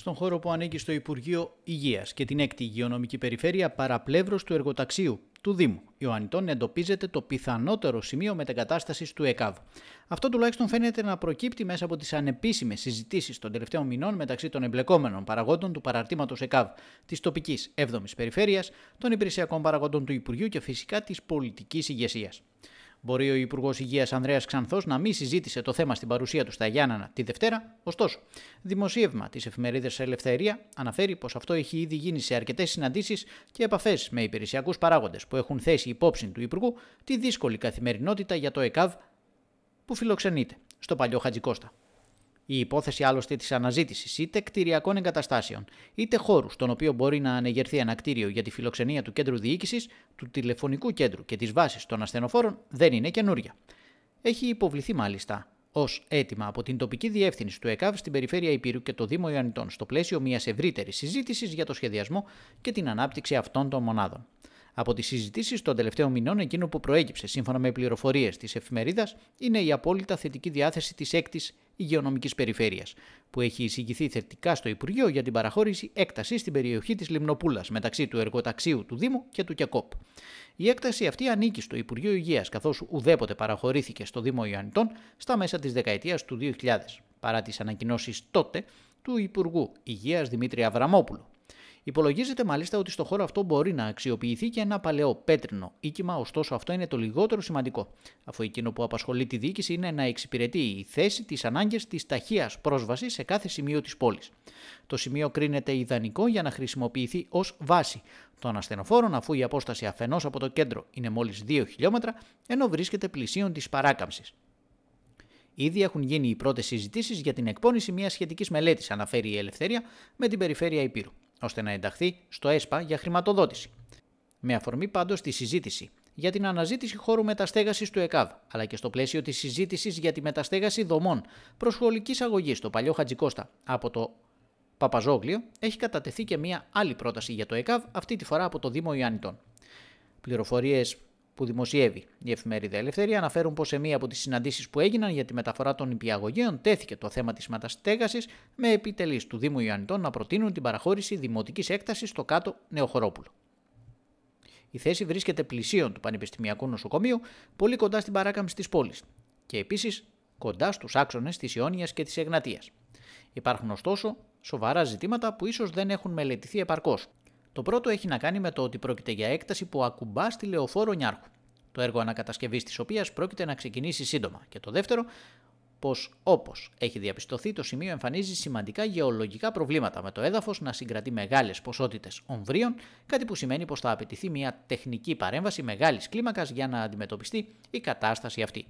στον χώρο που ανήκει στο Υπουργείο Υγείας και την 6η Υγειονομική Περιφέρεια παραπλεύρος του εργοταξίου του Δήμου Ιωαννητών εντοπίζεται το πιθανότερο σημείο μετεγκατάστασης του ΕΚΑΒ. Αυτό τουλάχιστον φαίνεται να προκύπτει μέσα από τις ανεπίσημες συζητήσεις των τελευταίων μηνών μεταξύ των εμπλεκόμενων παραγόντων του παραρτήματος ΕΚΑΒ της τοπικής 7η Περιφέρειας, των υπηρεσιακών παραγόντων του Υπουργείου και φυσικά της πολιτικής ηγεσίας. Μπορεί ο Υπουργός Υγείας Ανδρέας Ξανθός να μην συζήτησε το θέμα στην παρουσία του στα Γιάννανα τη Δευτέρα, ωστόσο, δημοσίευμα της εφημερίδας Ελευθερία αναφέρει πως αυτό έχει ήδη γίνει σε αρκετές συναντήσεις και επαφές με υπηρεσιακούς παράγοντες που έχουν θέσει υπόψη του Υπουργού τη δύσκολη καθημερινότητα για το ΕΚΑΒ που φιλοξενείται στο παλιό Χατζικόστα. Η υπόθεση άλλωστε της αναζήτησης είτε κτηριακών εγκαταστάσεων, είτε χώρους στον οποίο μπορεί να ανεγερθεί ένα κτίριο για τη φιλοξενία του κέντρου διοίκησης, του τηλεφωνικού κέντρου και της βάσης των ασθενοφόρων δεν είναι καινούρια. Έχει υποβληθεί μάλιστα ως αίτημα από την τοπική διεύθυνση του ΕΚΑΒ στην περιφέρεια Υπήρου και το Δήμο Ιωαννητών, στο πλαίσιο μιας ευρύτερης συζήτησης για το σχεδιασμό και την ανάπτυξη αυτών των μονάδων. Από τις συζητήσεις των τελευταίων μηνών, εκείνο που προέκυψε σύμφωνα με πληροφορίες της εφημερίδας είναι η απόλυτα θετική διάθεση της έκτης υγειονομικής περιφέρειας, που έχει εισηγηθεί θετικά στο Υπουργείο για την παραχώρηση έκταση στην περιοχή της Λιμνοπούλας μεταξύ του εργοταξίου του Δήμου και του ΚΕΚΟΠ. Η έκταση αυτή ανήκει στο Υπουργείο Υγείας, καθώς ουδέποτε παραχωρήθηκε στο Δήμο Ιωαννιτών στα μέσα της δεκαετίας του 2000, παρά τις ανακοινώσεις τότε του Υπουργού Υγείας Δημήτρη Αβραμόπουλου. Υπολογίζεται μάλιστα ότι στο χώρο αυτό μπορεί να αξιοποιηθεί και ένα παλαιό πέτρινο οίκημα, ωστόσο αυτό είναι το λιγότερο σημαντικό, αφού εκείνο που απασχολεί τη διοίκηση είναι να εξυπηρετεί η θέση τη ανάγκες της ταχείας πρόσβασης σε κάθε σημείο της πόλης. Το σημείο κρίνεται ιδανικό για να χρησιμοποιηθεί ως βάση των ασθενοφόρων, αφού η απόσταση αφενός από το κέντρο είναι μόλις 2 χιλιόμετρα, ενώ βρίσκεται πλησίον της παράκαμψης. Ήδη έχουν γίνει οι πρώτες συζητήσεις για την εκπόνηση μιας σχετικής μελέτης, αναφέρει η Ελευθερία, με την περιφέρεια Υπήρου ώστε να ενταχθεί στο ΕΣΠΑ για χρηματοδότηση. Με αφορμή πάντως τη συζήτηση για την αναζήτηση χώρου μεταστέγασης του ΕΚΑΒ, αλλά και στο πλαίσιο της συζήτησης για τη μεταστέγαση δομών σχολική αγωγή στο παλιό Χατζικώστα από το Παπαζόγλιο, έχει κατατεθεί και μία άλλη πρόταση για το ΕΚΑΒ, αυτή τη φορά από το Δήμο Ιωάννητων. Πληροφορίες που δημοσιεύει η εφημερίδα Ελευθερία αναφέρουν πως σε μία από τις συναντήσεις που έγιναν για τη μεταφορά των υπηαγωγέων τέθηκε το θέμα της μεταστέγασης με επιτελείς του Δήμου Ιωαννητών να προτείνουν την παραχώρηση δημοτικής έκτασης στο κάτω Νεοχωρόπουλο. Η θέση βρίσκεται πλησίον του Πανεπιστημιακού Νοσοκομείου, πολύ κοντά στην παράκαμψη της πόλης και επίσης κοντά στους άξονες της Ιόνιας και της Εγνατεία. Υπάρχουν ωστόσο σοβαρά ζητήματα που ίσως δεν έχουν μελετηθεί επαρκώς, το πρώτο έχει να κάνει με το ότι πρόκειται για έκταση που ακουμπά στη λεωφόρο Νιάρχου. Το έργο ανακατασκευής της οποίας πρόκειται να ξεκινήσει σύντομα. Και το δεύτερο, πως όπως έχει διαπιστωθεί, το σημείο εμφανίζει σημαντικά γεωλογικά προβλήματα, με το έδαφος να συγκρατεί μεγάλες ποσότητες ομβρίων, κάτι που σημαίνει πως θα απαιτηθεί μια τεχνική παρέμβαση μεγάλης κλίμακας για να αντιμετωπιστεί η κατάσταση αυτή.